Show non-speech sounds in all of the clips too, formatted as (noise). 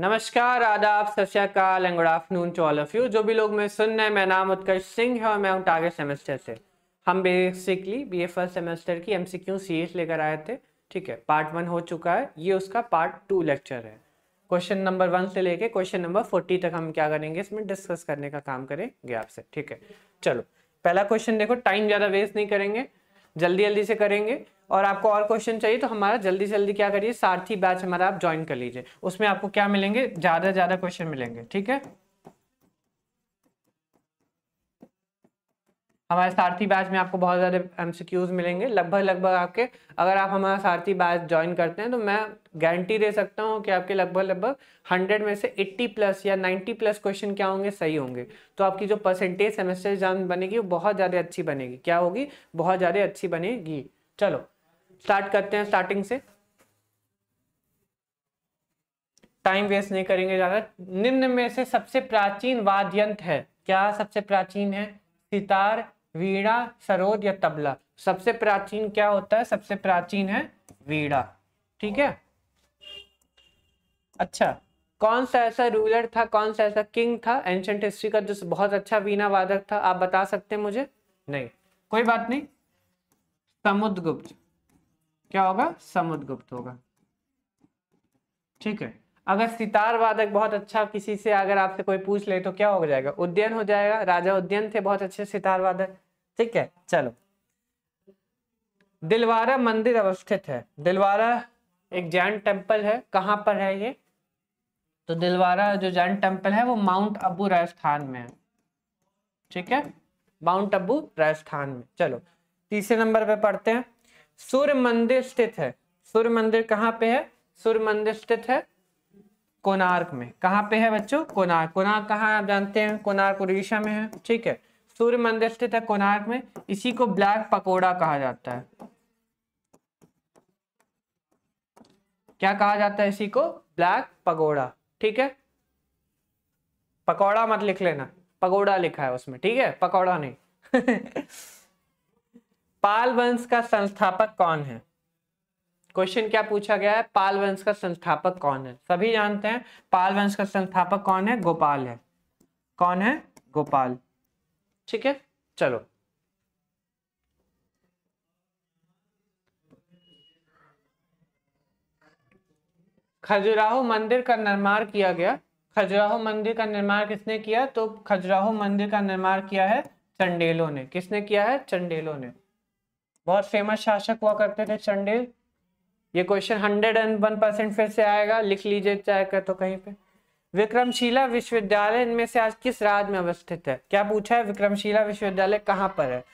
नमस्कार आदाब सत and good afternoon to all of you जो भी लोग मैं सुन रहे हैं मेरा नाम उत्कर्ष सिंह है और मैं हूँ टारगेट सेमेस्टर से हम basically B A first semester की M C Q C H लेकर आए थे ठीक है पार्ट वन हो चुका है ये उसका पार्ट टू लेक्चर है क्वेश्चन नंबर वन से लेके क्वेश्चन नंबर फोर्टी तक हम क्या करेंगे इसमें डिस्कस करने का काम करेंगे आपसे ठीक है चलो पहला क्वेश्चन देखो टाइम ज़्यादा वेस्ट नहीं करेंगे जल्दी जल्दी से करेंगे और आपको और क्वेश्चन चाहिए तो हमारा जल्दी जल्दी क्या करिए सारथी बैच हमारा आप ज्वाइन कर लीजिए उसमें आपको क्या मिलेंगे ज़्यादा ज़्यादा क्वेश्चन मिलेंगे ठीक है हमारे सारथी बैच में आपको बहुत सारे एमसीक्यूज मिलेंगे लगभग लगभग आपके अगर आप हमारा सारथी बैच ज्वाइन करते हैं तो मैं गारंटी दे सकता हूँ कि आपके लगभग लगभग 100 में से 80 प्लस या 90 प्लस क्वेश्चन क्या होंगे सही होंगे तो आपकी जो परसेंटेज सेमेस्टर एग्जाम बनेगी वो बहुत ज़्यादा अच्छी बनेगी क्या होगी बहुत ज़्यादा अच्छी बनेगी चलो स्टार्ट करते हैं स्टार्टिंग से टाइम वेस्ट नहीं करेंगे ज़्यादा निम्न में से सबसे प्राचीन वाद्यंत्र है क्या सबसे प्राचीन है सितार वीणा सरोद या तबला सबसे प्राचीन क्या होता है सबसे प्राचीन है वीणा ठीक है अच्छा कौन सा ऐसा रूलर था कौन सा ऐसा किंग था एंशंट हिस्ट्री का जो बहुत अच्छा वीणा वादक था आप बता सकते हैं मुझे नहीं कोई बात नहीं समुद्रगुप्त क्या होगा समुद्रगुप्त होगा ठीक है अगर सितार वादक बहुत अच्छा किसी से अगर आपसे कोई पूछ ले तो क्या हो जाएगा उद्यन हो जाएगा राजा उद्यन थे बहुत अच्छे सितार वादक ठीक है चलो दिलवारा मंदिर अवस्थित है दिलवारा एक जैन टेम्पल है कहाँ पर है ये तो दिलवारा जो जैन टेम्पल है वो माउंट अबू राजस्थान में है ठीक है माउंट अबू राजस्थान में चलो तीसरे नंबर पे पढ़ते हैं सूर्य मंदिर स्थित है सूर्य मंदिर कहाँ पे है सूर्य मंदिर स्थित है कोनार्क में कहाँ पे है बच्चों कोनार्क कोनार्क कहाँ आप जानते हैं कोनार्क उड़ीसा में है ठीक है सूर्य मंदिर स्थित है कोणार्क में इसी को ब्लैक पकोड़ा कहा जाता है क्या कहा जाता है इसी को ब्लैक पकोड़ा ठीक है पकौड़ा मत लिख लेना पकोड़ा लिखा है उसमें ठीक है पकौड़ा नहीं (laughs) पाल वंश का संस्थापक कौन है क्वेश्चन क्या पूछा गया है पाल वंश का संस्थापक कौन है सभी जानते हैं पाल वंश का संस्थापक कौन है गोपाल है कौन है गोपाल ठीक है चलो खजुराहो मंदिर का निर्माण किया गया खजुराहो मंदिर का निर्माण किसने किया तो खजुराहो मंदिर का निर्माण किया है चंडेलों ने किसने किया है चंडेलों ने बहुत फेमस शासक हुआ करते थे चंडेल ये question hundred and one percent फिर से आएगा लिख लीजिए चाहे तो कहीं पे विक्रमशिला विश्वविद्यालय इनमें से आज किस राज्य में अवस्थित है क्या पूछा है विक्रमशिला विश्वविद्यालय कहाँ पर है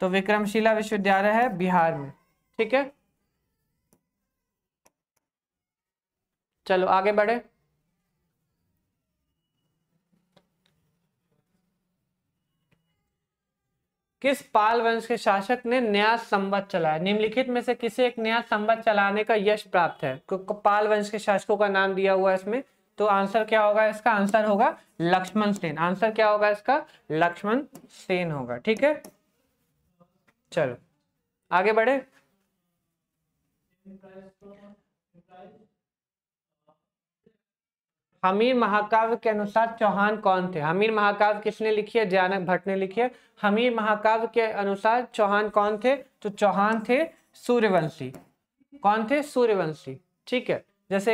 तो विक्रमशिला विश्वविद्यालय है बिहार में ठीक है चलो आगे बढ़े किस पाल वंश के शासक ने नया संवत चलाया निम्नलिखित में से किसे एक नया संवत चलाने का यश प्राप्त है पाल वंश के शासकों का नाम दिया हुआ है इसमें तो आंसर क्या होगा इसका आंसर होगा लक्ष्मण सेन आंसर क्या होगा इसका लक्ष्मण सेन होगा ठीक है चलो आगे बढ़े हमीर महाकाव्य के अनुसार चौहान कौन थे हमीर महाकाव्य किसने लिखी है जयानक भट्ट ने लिखी है हमीर महाकाव्य के अनुसार चौहान कौन थे तो चौहान थे सूर्यवंशी कौन थे सूर्यवंशी ठीक है जैसे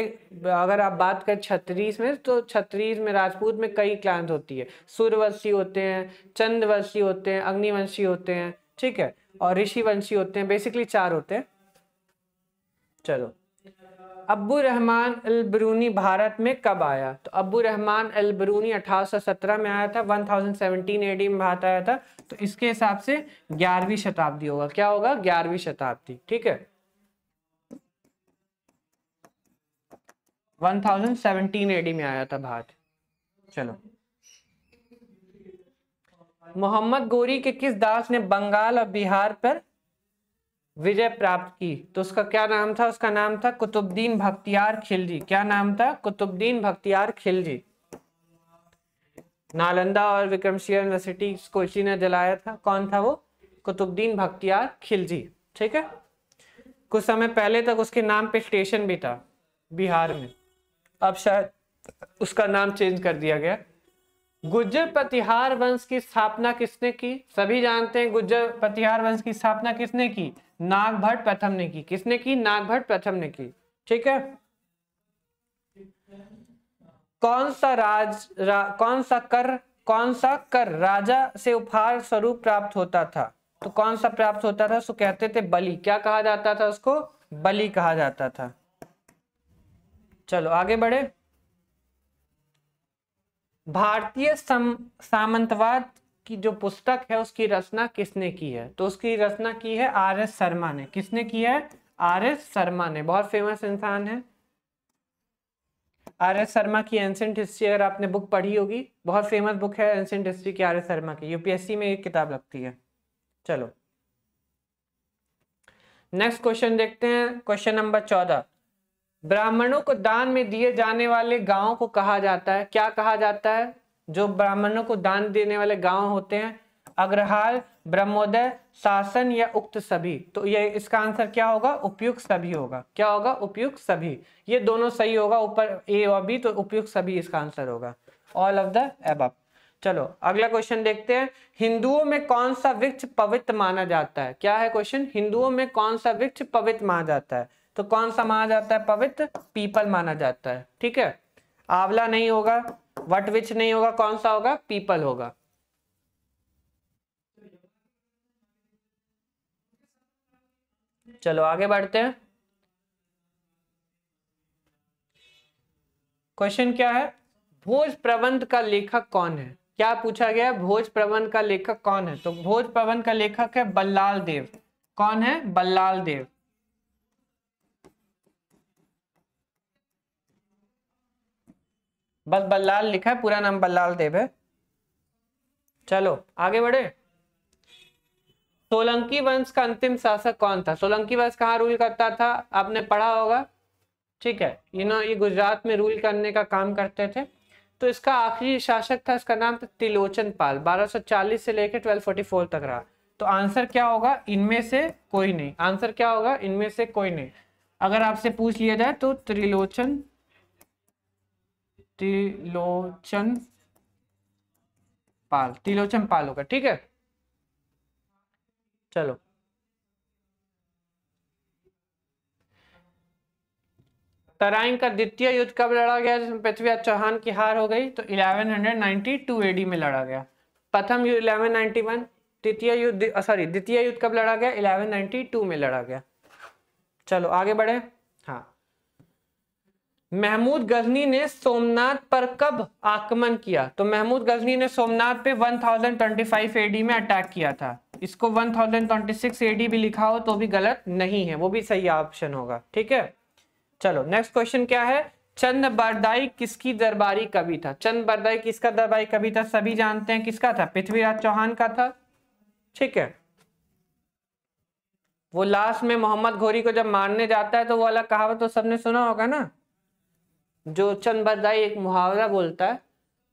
अगर आप बात करें छत्रीस में तो छत्रीस में राजपूत में कई क्लांस होती है सूर्यवंशी होते हैं चंद्रवंशी होते हैं अग्निवंशी होते हैं ठीक है और ऋषिवंशी होते हैं बेसिकली चार होते हैं चलो अब्बू रहमान अल बरूनी भारत में कब आया तो अब्बू रहमान अल बरूनी 1817 में आया था 1017 एडी में भारत आया था तो इसके हिसाब से ग्यारहवीं शताब्दी होगा क्या होगा ग्यारहवीं शताब्दी ठीक है 1017 एडी में आया था भारत चलो मोहम्मद गोरी के किस दास ने बंगाल और बिहार पर विजय प्राप्त की तो उसका क्या नाम था उसका नाम था कुतुबद्दीन भख्तियार खिलजी क्या नाम था कुतुबद्दीन भख्तियार खिलजी नालंदा और विक्रमशियर यूनिवर्सिटी कोची ने जलाया था कौन था वो कुतुबद्दीन भख्तियार खिलजी ठीक है कुछ समय पहले तक उसके नाम पे स्टेशन भी था बिहार में अब शायद उसका नाम चेंज कर दिया गया गुज्जर प्रतिहार वंश की स्थापना किसने की सभी जानते हैं गुज्जर प्रतिहार वंश की स्थापना किसने की नागभट्ट प्रथम ने की किसने की नागभट्ट प्रथम ने की ठीक है कौन सा राज रा, कौन सा कर कौन सा कर राजा से उपहार स्वरूप प्राप्त होता था तो कौन सा प्राप्त होता था उसको कहते थे बलि क्या कहा जाता था उसको बलि कहा जाता था चलो आगे बढ़े भारतीय सामंतवाद की जो पुस्तक है उसकी रचना किसने की है तो उसकी रचना की है आर एस शर्मा ने किसने की है आर एस शर्मा ने बहुत फेमस इंसान है आर एस शर्मा की एंसेंट हिस्ट्री अगर आपने बुक पढ़ी होगी बहुत फेमस बुक है एंसेंट हिस्ट्री की आर एस शर्मा की यूपीएससी में एक किताब लगती है चलो नेक्स्ट क्वेश्चन देखते हैं क्वेश्चन नंबर चौदह ब्राह्मणों को दान में दिए जाने वाले गांव को कहा जाता है क्या कहा जाता है जो ब्राह्मणों को दान देने वाले गांव होते हैं अग्रहाल ब्रह्मोदय शासन या उक्त सभी तो ये इसका आंसर क्या होगा उपयुक्त सभी होगा क्या होगा उपयुक्त सभी ये दोनों सही होगा ऊपर ए और बी तो उपयुक्त सभी इसका आंसर होगा ऑल ऑफ द एब चलो अगला क्वेश्चन देखते हैं हिंदुओं में कौन सा वृक्ष पवित्र माना जाता है क्या है क्वेश्चन हिंदुओं में कौन सा वृक्ष पवित्र माना जाता है तो कौन सा माना जाता है पवित्र पीपल माना जाता है ठीक है आंवला नहीं होगा वट विच नहीं होगा कौन सा होगा पीपल होगा चलो आगे बढ़ते हैं क्वेश्चन क्या है भोज प्रबंध का लेखक कौन है क्या पूछा गया भोज प्रबंध का लेखक कौन है तो भोज प्रबंध का लेखक है बल्लाल देव कौन है बल्लाल देव बस बल्लाल लिखा है पूरा नाम बल्लाल देव है चलो आगे बढ़े सोलंकी वंश का अंतिम शासक कौन था सोलंकी वंश कहाँ रूल करता था आपने पढ़ा होगा ठीक है ये ना ये गुजरात में रूल करने का काम करते थे तो इसका आखिरी शासक था इसका नाम था तिलोचन पाल 1240 से लेकर 1244 तक रहा तो आंसर क्या होगा इनमें से कोई नहीं आंसर क्या होगा इनमें से कोई नहीं अगर आपसे पूछ लिया जाए तो त्रिलोचन तिलोचन पाल तिलोचन पाल होगा ठीक है चलो तराइन का द्वितीय युद्ध कब लड़ा गया जिसमें पृथ्वीराज चौहान की हार हो गई तो 1192 एडी में लड़ा गया प्रथम युद्ध 1191 तृतीय युद्ध सॉरी द्वितीय युद्ध कब लड़ा गया 1192 में लड़ा गया चलो आगे बढ़े हाँ महमूद गजनी ने सोमनाथ पर कब आक्रमण किया तो महमूद गजनी ने सोमनाथ पे 1025 एडी में अटैक किया था इसको 1026 एडी भी लिखा हो तो भी गलत नहीं है वो भी सही ऑप्शन होगा ठीक है चलो नेक्स्ट क्वेश्चन क्या है चंद बरदाई किसकी दरबारी कवि था चंद बरदाई किसका दरबारी कवि था सभी जानते हैं किसका था पृथ्वीराज चौहान का था ठीक है वो लास्ट में मोहम्मद घोरी को जब मारने जाता है तो वो वाला कहावत तो सबने सुना होगा ना जो चंदाई एक मुहावरा बोलता है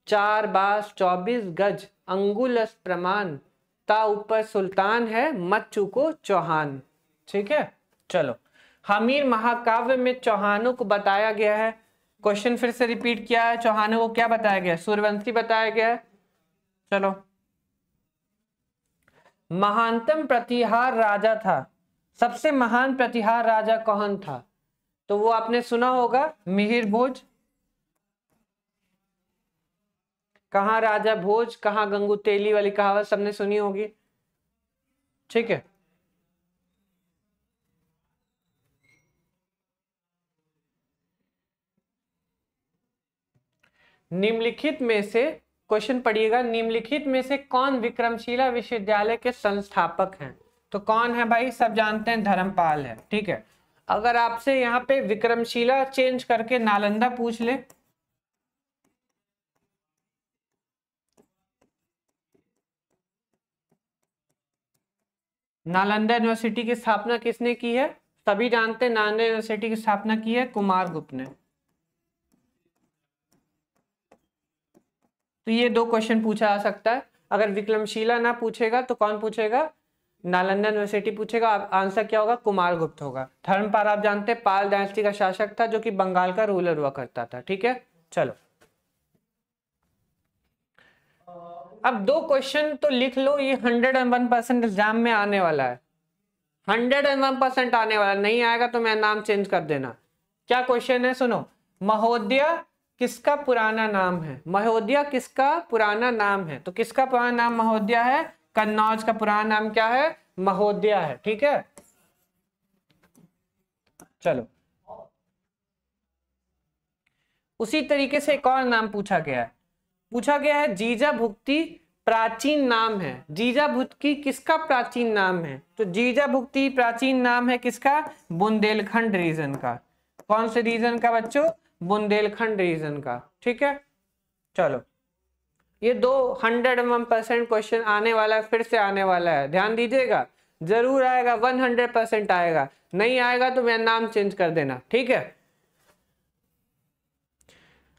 चार बास चौबीस गज अंगुलस प्रमाण ता ऊपर सुल्तान है मत चूको चौहान ठीक है चलो हमीर महाकाव्य में चौहानों को बताया गया है क्वेश्चन फिर से रिपीट किया है चौहानों को क्या बताया गया सूर्यवंशी बताया गया है चलो महानतम प्रतिहार राजा था सबसे महान प्रतिहार राजा कौन था तो वो आपने सुना होगा मिहिर भोज कहा राजा भोज कहा गंगू तेली वाली कहावत सबने सुनी होगी ठीक है निम्नलिखित में से क्वेश्चन पढ़िएगा निम्नलिखित में से कौन विक्रमशिला विश्वविद्यालय के संस्थापक हैं तो कौन है भाई सब जानते हैं धर्मपाल है ठीक है अगर आपसे यहाँ पे विक्रमशिला चेंज करके नालंदा पूछ ले नालंदा यूनिवर्सिटी की स्थापना किसने की है सभी जानते हैं नालंदा यूनिवर्सिटी की स्थापना की है कुमार गुप्त ने तो ये दो क्वेश्चन पूछा जा सकता है अगर विक्रमशिला ना पूछेगा तो कौन पूछेगा नालंदा यूनिवर्सिटी पूछेगा आंसर क्या होगा कुमार गुप्त होगा धर्मपाल आप जानते हैं पाल डायनेस्टी का शासक था जो कि बंगाल का रूलर हुआ करता था ठीक है चलो अब दो क्वेश्चन तो लिख लो ये hundred and one percent exam में आने वाला है हंड्रेड एंड वन परसेंट आने वाला नहीं आएगा तो मैं नाम चेंज कर देना क्या क्वेश्चन है सुनो महोदया किसका पुराना नाम है महोदया किसका पुराना नाम है तो किसका पुराना नाम महोदया है कन्नौज का पुराना नाम क्या है महोदया है ठीक है चलो उसी तरीके से एक और नाम पूछा गया है पूछा गया है जीजा भुक्ति प्राचीन नाम है जीजा भुक्ति किसका प्राचीन नाम है तो जीजा भुक्ति प्राचीन नाम है किसका बुंदेलखंड रीजन का कौन से रीजन का बच्चों बुंदेलखंड रीजन का ठीक है चलो ये दो हंड्रेड वन परसेंट क्वेश्चन आने वाला है फिर से आने वाला है ध्यान दीजिएगा जरूर आएगा वन हंड्रेड परसेंट आएगा नहीं आएगा तो मेरा नाम चेंज कर देना ठीक है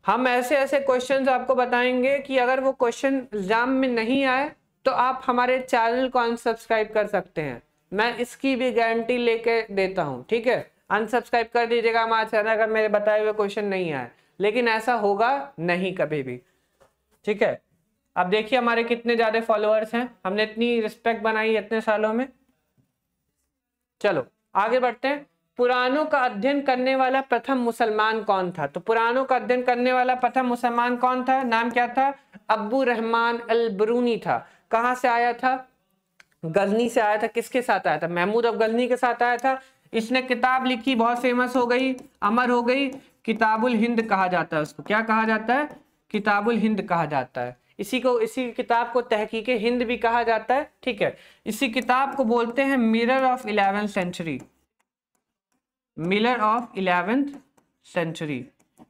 हम ऐसे ऐसे क्वेश्चन आपको बताएंगे कि अगर वो क्वेश्चन एग्जाम में नहीं आए तो आप हमारे चैनल को अनसब्सक्राइब कर सकते हैं मैं इसकी भी गारंटी लेके देता हूँ ठीक है अनसब्सक्राइब कर दीजिएगा हमारा चैनल अगर मेरे बताए हुए क्वेश्चन नहीं आए लेकिन ऐसा होगा नहीं कभी भी ठीक है अब देखिए हमारे कितने ज़्यादा फॉलोअर्स हैं हमने इतनी रिस्पेक्ट बनाई इतने सालों में चलो आगे बढ़ते हैं पुराणों का अध्ययन करने वाला प्रथम मुसलमान कौन था तो पुराणों का अध्ययन करने वाला प्रथम मुसलमान कौन था नाम क्या था अब्बू रहमान अल बरूनी था कहाँ से आया था गजनी से आया था किसके साथ आया था महमूद अब गजनी के साथ आया था इसने किताब लिखी बहुत फेमस हो गई अमर हो गई किताबुल हिंद कहा जाता है उसको क्या कहा जाता है किताबुल हिंद कहा जाता है इसी को इसी किताब को तहकीक हिंद भी कहा जाता है ठीक है इसी किताब को बोलते हैं mirror of eleventh century mirror of eleventh century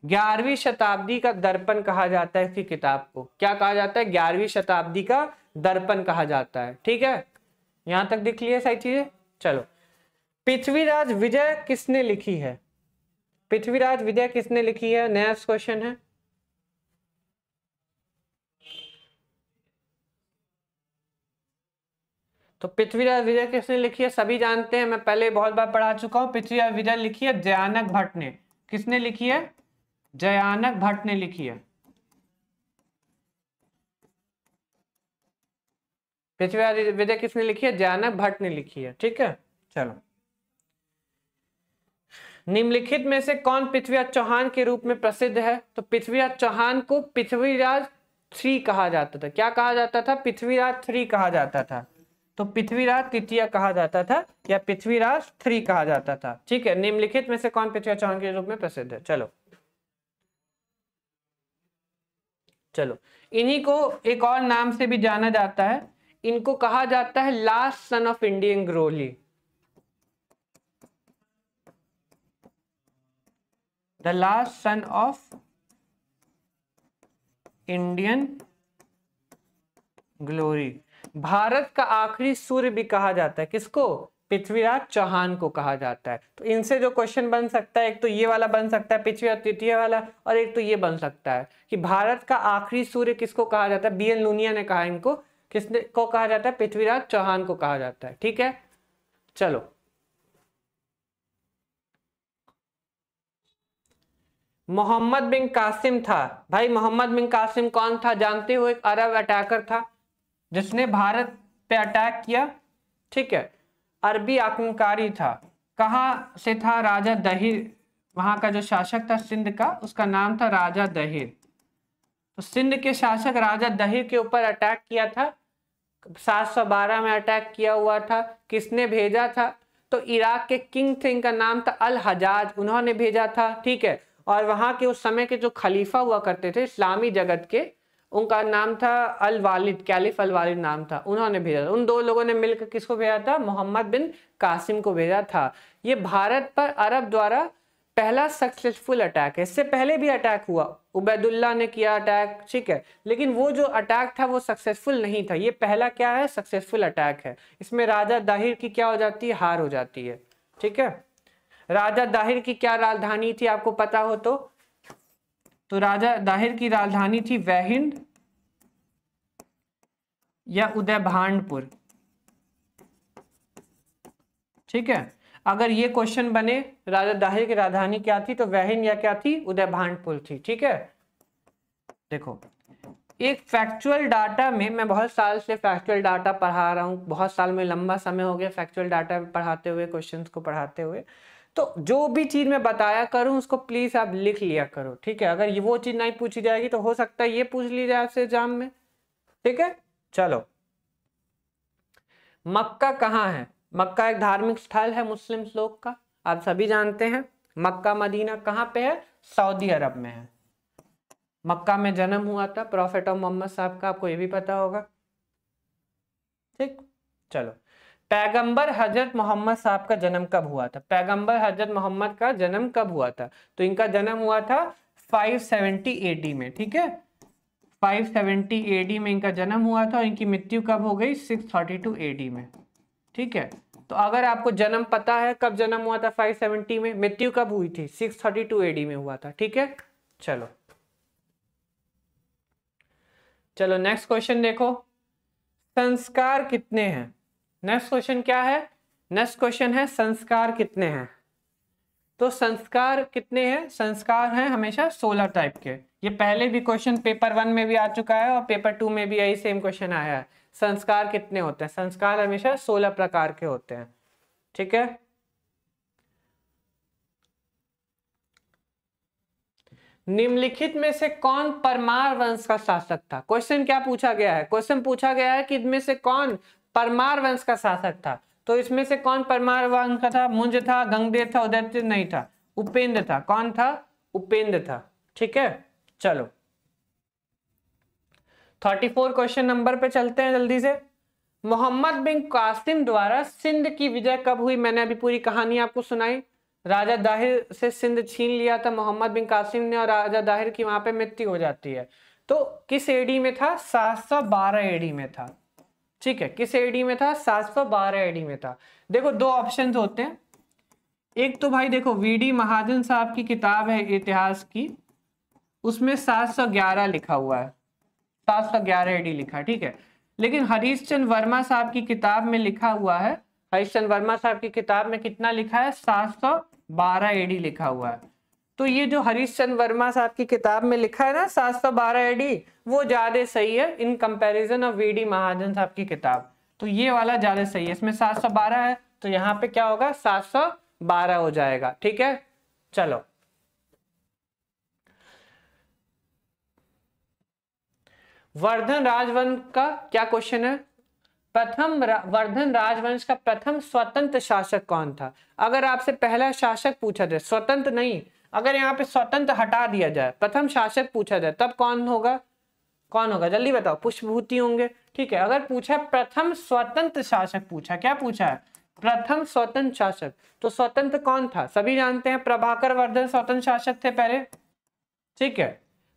ग्यारहवीं शताब्दी का दर्पण कहा जाता है इसकी किताब को क्या कहा जाता है ग्यारहवीं शताब्दी का दर्पण कहा जाता है ठीक है यहां तक दिख लिया सारी चीजें चलो पृथ्वीराज विजय किसने लिखी है पृथ्वीराज विजय किसने लिखी है नया क्वेश्चन है तो पृथ्वीराज विजय किसने लिखी है सभी जानते हैं मैं पहले बहुत बार पढ़ा चुका हूँ पृथ्वीराज विजय लिखी है जयानक भट्ट ने किसने लिखी है जयानक भट्ट ने लिखी है पृथ्वीराज विजय किसने लिखी है जयानक भट्ट ने लिखी है ठीक है चलो निम्नलिखित में से कौन पृथ्वीराज चौहान के रूप में प्रसिद्ध है तो पृथ्वीराज चौहान को पृथ्वीराज थ्री कहा जाता था क्या कहा जाता था पृथ्वीराज थ्री कहा जाता था तो पृथ्वीराज तृतीय कहा जाता था या पृथ्वीराज थ्री कहा जाता था ठीक है निम्नलिखित में से कौन पृथ्वीराज चौहान के रूप में प्रसिद्ध है चलो चलो इन्हीं को एक और नाम से भी जाना जाता है इनको कहा जाता है last son of Indian glory the last son of Indian glory Bharat का आखिरी सूर्य भी कहा जाता है किसको पृथ्वीराज चौहान को कहा जाता है तो इनसे जो क्वेश्चन बन सकता है एक तो ये वाला बन सकता है पृथ्वीराज तृतीय वाला और एक तो ये बन सकता है कि भारत का आखिरी सूर्य किसको कहा जाता है बी एन लूनिया ने कहा इनको किसने को कहा जाता है पृथ्वीराज चौहान को कहा जाता है ठीक है चलो मोहम्मद बिन कासिम था भाई मोहम्मद बिन कासिम कौन था जानते हो एक अरब अटैकर था जिसने भारत पे अटैक किया ठीक है अरबी आक्रमणकारी था कहाँ से था राजा दहिर वहां का जो शासक था सिंध का उसका नाम था राजा दहिर तो सिंध के शासक राजा दहिर के ऊपर अटैक किया था 712 में अटैक किया हुआ था किसने भेजा था तो इराक के किंग थे इनका नाम था अल हजाज उन्होंने भेजा था ठीक है और वहां के उस समय के जो खलीफा हुआ करते थे इस्लामी जगत के उनका नाम था अल वालिद कैलिफ अल वालिद नाम था उन्होंने भेजा था उन दो लोगों ने मिलकर किसको भेजा था मोहम्मद बिन कासिम को भेजा था ये भारत पर अरब द्वारा पहला सक्सेसफुल अटैक है इससे पहले भी अटैक हुआ उबैदुल्ला ने किया अटैक ठीक है लेकिन वो जो अटैक था वो सक्सेसफुल नहीं था ये पहला क्या है सक्सेसफुल अटैक है इसमें राजा दाहिर की क्या हो जाती है हार हो जाती है ठीक है राजा दाहिर की क्या राजधानी थी आपको पता हो तो तो राजा दाहिर की राजधानी थी वैहिंड या उदय भांडपुर ठीक है अगर ये क्वेश्चन बने राजा दाहिर की राजधानी क्या थी तो वैहिंड या क्या थी उदय भांडपुर थी ठीक है देखो एक फैक्चुअल डाटा में मैं बहुत साल से फैक्चुअल डाटा पढ़ा रहा हूँ बहुत साल में लंबा समय हो गया फैक्चुअल डाटा पढ़ाते हुए क्वेश्चंस को पढ़ाते हुए तो जो भी चीज़ मैं बताया करूं उसको प्लीज़ आप लिख लिया करो ठीक है अगर ये वो चीज़ नहीं पूछी जाएगी तो हो सकता है ये पूछ ली जाए आपसे एग्जाम में ठीक है चलो मक्का कहाँ है मक्का एक धार्मिक स्थल है मुस्लिम लोग का आप सभी जानते हैं मक्का मदीना कहाँ पे है सऊदी अरब में है मक्का में जन्म हुआ था प्रॉफिट ऑफ मोहम्मद साहब का आपको ये भी पता होगा ठीक चलो पैगंबर हजरत मोहम्मद साहब का जन्म कब हुआ था पैगंबर हजरत मोहम्मद का जन्म कब हुआ था तो इनका जन्म हुआ था 570 एडी में ठीक है 570 एडी में इनका जन्म हुआ था और इनकी मृत्यु कब हो गई 632 एडी में ठीक है तो अगर आपको जन्म पता है कब जन्म हुआ था 570 में मृत्यु कब हुई थी 632 एडी में हुआ था ठीक है चलो चलो नेक्स्ट क्वेश्चन देखो संस्कार कितने हैं नेक्स्ट क्वेश्चन क्या है नेक्स्ट क्वेश्चन है संस्कार कितने हैं तो संस्कार कितने हैं संस्कार हैं हमेशा सोलह टाइप के ये पहले भी क्वेश्चन पेपर वन में भी आ चुका है और पेपर टू में भी यही सेम क्वेश्चन आया है संस्कार कितने होते हैं संस्कार हमेशा सोलह प्रकार के होते हैं ठीक है निम्नलिखित में से कौन परमार वंश का शासक था क्वेश्चन क्या पूछा गया है क्वेश्चन पूछा गया है कि इनमें से कौन परमार वंश का शासक था तो इसमें से कौन परमार वंश का था मुंज था गंगदेव था उदयत नहीं था उपेंद्र था कौन था उपेंद्र था ठीक है चलो 34 क्वेश्चन नंबर पे चलते हैं जल्दी से मोहम्मद बिन कासिम द्वारा सिंध की विजय कब हुई मैंने अभी पूरी कहानी आपको सुनाई राजा दाहिर से सिंध छीन लिया था मोहम्मद बिन कासिम ने और राजा दाहिर की वहां पे मृत्यु हो जाती है तो किस एडी में था 712 एडी में था ठीक है किस एडी में था सात सौ बारह एडी में था देखो दो ऑप्शन होते हैं एक तो भाई देखो वीडी महाजन साहब की किताब है इतिहास की उसमें सात सौ ग्यारह लिखा हुआ है सात सौ ग्यारह एडी लिखा ठीक है लेकिन हरीश चंद वर्मा साहब की किताब में लिखा हुआ है हरीश चंद वर्मा साहब की किताब में कितना लिखा है सात सौ बारह एडी लिखा हुआ है तो ये जो हरीश चंद वर्मा साहब की किताब में लिखा है ना सात सौ बारह एडी वो ज्यादा सही है in comparison of V D Mahajan साहब की किताब तो ये वाला ज्यादा सही है इसमें सात सौ बारह है तो यहाँ पे क्या होगा सात सौ बारह हो जाएगा ठीक है चलो वर्धन राजवंश का क्या क्वेश्चन है प्रथम रा, वर्धन राजवंश का प्रथम स्वतंत्र शासक कौन था अगर आपसे पहला शासक पूछा जाए स्वतंत्र नहीं अगर यहाँ पे स्वतंत्र हटा दिया जाए प्रथम शासक पूछा जाए तब कौन होगा कौन होगा जल्दी बताओ पुष्पभूति होंगे ठीक है अगर पूछा प्रथम स्वतंत्र शासक पूछा क्या पूछा है प्रथम स्वतंत्र शासक तो स्वतंत्र कौन था सभी जानते हैं प्रभाकर वर्धन स्वतंत्र शासक थे पहले ठीक है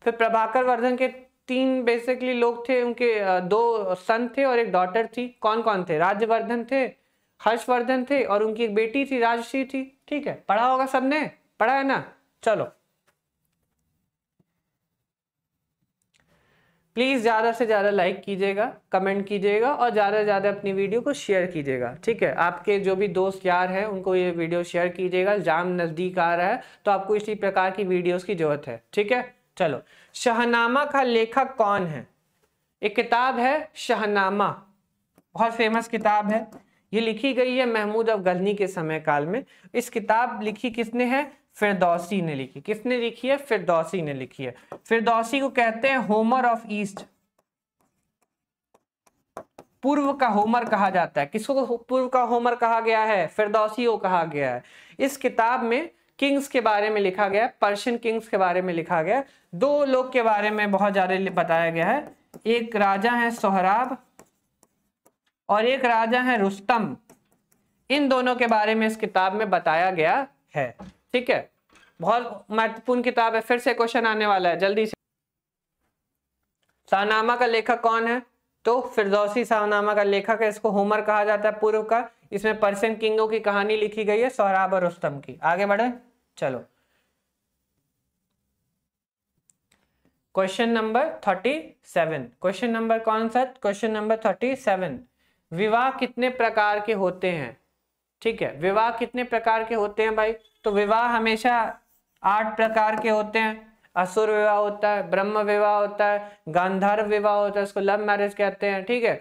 फिर प्रभाकर वर्धन के तीन बेसिकली लोग थे उनके दो सन थे और एक डॉटर थी कौन कौन थे राज्यवर्धन थे हर्षवर्धन थे और उनकी एक बेटी थी राजश्री थी ठीक है पढ़ा होगा सबने पढ़ा है ना चलो प्लीज ज्यादा से ज्यादा लाइक कीजिएगा कमेंट कीजिएगा और ज्यादा से ज्यादा अपनी वीडियो को शेयर कीजिएगा ठीक है आपके जो भी दोस्त यार हैं उनको ये वीडियो शेयर कीजिएगा जाम नजदीक आ रहा है तो आपको इसी प्रकार की वीडियोस की जरूरत है ठीक है चलो शहनामा का लेखक कौन है एक किताब है शहनामा बहुत फेमस किताब है ये लिखी गई है महमूद गजनी के समय काल में इस किताब लिखी किसने है फिरदौसी ने लिखी किसने लिखी है फिरदौसी ने लिखी है फिरदौसी को कहते हैं होमर ऑफ ईस्ट पूर्व का होमर कहा जाता है किसको पूर्व का होमर कहा गया है फिरदौसी को कहा गया है इस किताब में किंग्स के बारे में लिखा गया है पर्शियन किंग्स के बारे में लिखा गया दो लोग के बारे में बहुत ज्यादा बताया गया है एक राजा है सोहराब और एक राजा है रुस्तम इन दोनों के बारे में इस किताब में बताया गया है ठीक है बहुत महत्वपूर्ण किताब है फिर से क्वेश्चन आने वाला है जल्दी से शाहनामा का लेखक कौन है तो फिरदौसी शाहनामा का लेखक है इसको होमर कहा जाता है पूर्व का इसमें पर्सियन किंगों की कहानी लिखी गई है सोहराब और रुस्तम की आगे बढ़े चलो question number thirty seven question number कौन सा क्वेश्चन नंबर थर्टी सेवन विवाह कितने प्रकार के होते हैं ठीक है विवाह कितने प्रकार के होते हैं भाई तो विवाह हमेशा आठ प्रकार के होते हैं असुर विवाह होता है ब्रह्म विवाह होता है गांधर्व विवाह होता है उसको लव मैरिज कहते हैं ठीक है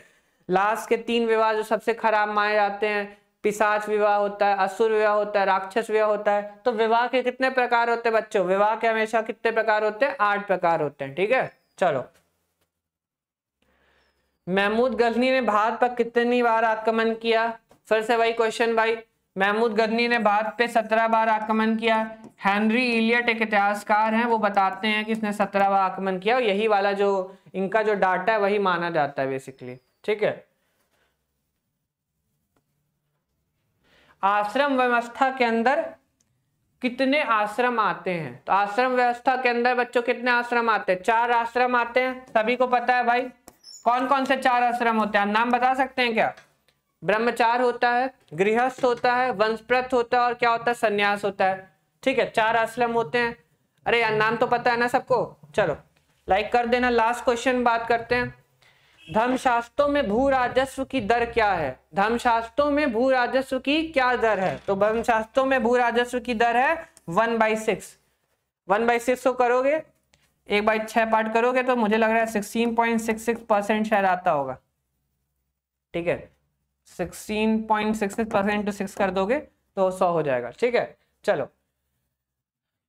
लास्ट के तीन विवाह जो सबसे खराब माए जाते हैं पिसाच विवाह होता है असुर विवाह होता है राक्षस विवाह होता है तो विवाह के कितने प्रकार होते हैं बच्चों विवाह के हमेशा कितने प्रकार होते हैं आठ प्रकार होते हैं ठीक है चलो महमूद गजनी ने भारत पर कितनी बार आक्रमण किया फिर से वही क्वेश्चन भाई महमूद गदनी ने भारत पे सत्रह बार आक्रमण किया हेनरी इलियट एक इतिहासकार हैं वो बताते हैं कि इसने सत्रह बार आक्रमण किया और यही वाला जो इनका जो डाटा है वही माना जाता है बेसिकली ठीक है आश्रम व्यवस्था के अंदर कितने आश्रम आते हैं तो आश्रम व्यवस्था के अंदर बच्चों कितने आश्रम आते हैं चार आश्रम आते हैं सभी को पता है भाई कौन कौन से चार आश्रम होते हैं नाम बता सकते हैं क्या ब्रह्मचार होता है गृहस्थ होता है वंशप्रत होता है और क्या होता है संन्यास होता है ठीक है चार आश्रम होते हैं अरे यार नाम तो पता है ना सबको चलो लाइक कर देना लास्ट क्वेश्चन बात करते हैं धर्मशास्त्रों में भू राजस्व की दर क्या है धर्मशास्त्रों में भू राजस्व की क्या दर है तो धर्मशास्त्रों में भू राजस्व की दर है one by six one by six को करोगे एक बाई छह पार्ट करोगे तो मुझे लग रहा है sixteen point six six percent शायद आता होगा ठीक है sixteen point six percent into six कर दोगे तो सौ हो जाएगा ठीक है चलो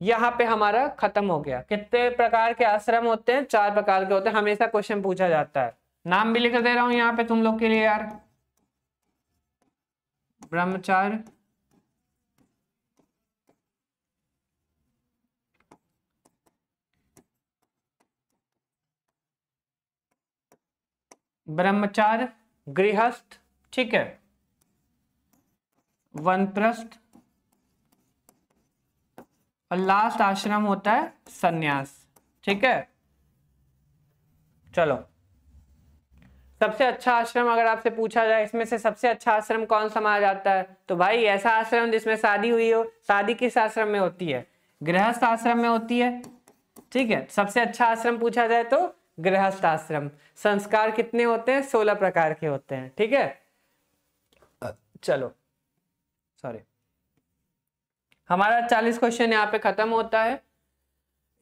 यहाँ पे हमारा खत्म हो गया कितने प्रकार के आश्रम होते हैं चार प्रकार के होते हैं हमेशा क्वेश्चन पूछा जाता है नाम भी लिख दे रहा हूं यहाँ पे तुम लोग के लिए यार ब्रह्मचार्य ब्रह्मचार गृहस्थ ठीक है वन प्रस्थ और लास्ट आश्रम होता है सन्यास ठीक है चलो सबसे अच्छा आश्रम अगर आपसे पूछा जाए इसमें से सबसे अच्छा आश्रम कौन सा माना जाता है तो भाई ऐसा आश्रम जिसमें शादी हुई हो शादी किस आश्रम में होती है गृहस्थ आश्रम में होती है ठीक है सबसे अच्छा आश्रम पूछा जाए तो गृहस्थ आश्रम संस्कार कितने होते हैं सोलह प्रकार के होते हैं ठीक है चलो सॉरी हमारा चालीस क्वेश्चन यहाँ पे ख़त्म होता है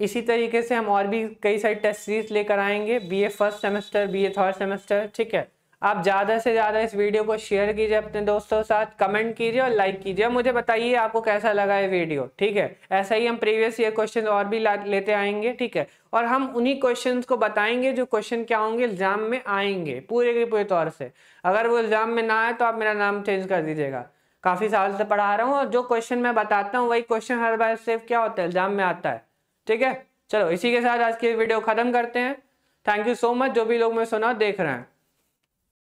इसी तरीके से हम और भी कई सारी टेस्ट सीरीज लेकर आएंगे BA first semester BA third semester ठीक है आप ज़्यादा से ज़्यादा इस वीडियो को शेयर कीजिए अपने दोस्तों के साथ कमेंट कीजिए और लाइक कीजिए मुझे बताइए आपको कैसा लगा ये वीडियो ठीक है ऐसा ही हम प्रीवियस ईयर क्वेश्चन और भी लेते आएंगे ठीक है और हम उन्हीं क्वेश्चंस को बताएंगे जो क्वेश्चन क्या होंगे एग्जाम में आएंगे पूरे के पूरे तौर से अगर वो एग्जाम में ना आए तो आप मेरा नाम चेंज कर दीजिएगा काफ़ी साल से पढ़ा रहा हूँ और जो क्वेश्चन मैं बताता हूँ वही क्वेश्चन हर बार सिर्फ क्या होता है एग्जाम में आता है ठीक है चलो इसी के साथ आज की वीडियो ख़त्म करते हैं थैंक यू सो मच जो भी लोग मैं सुना देख रहे हैं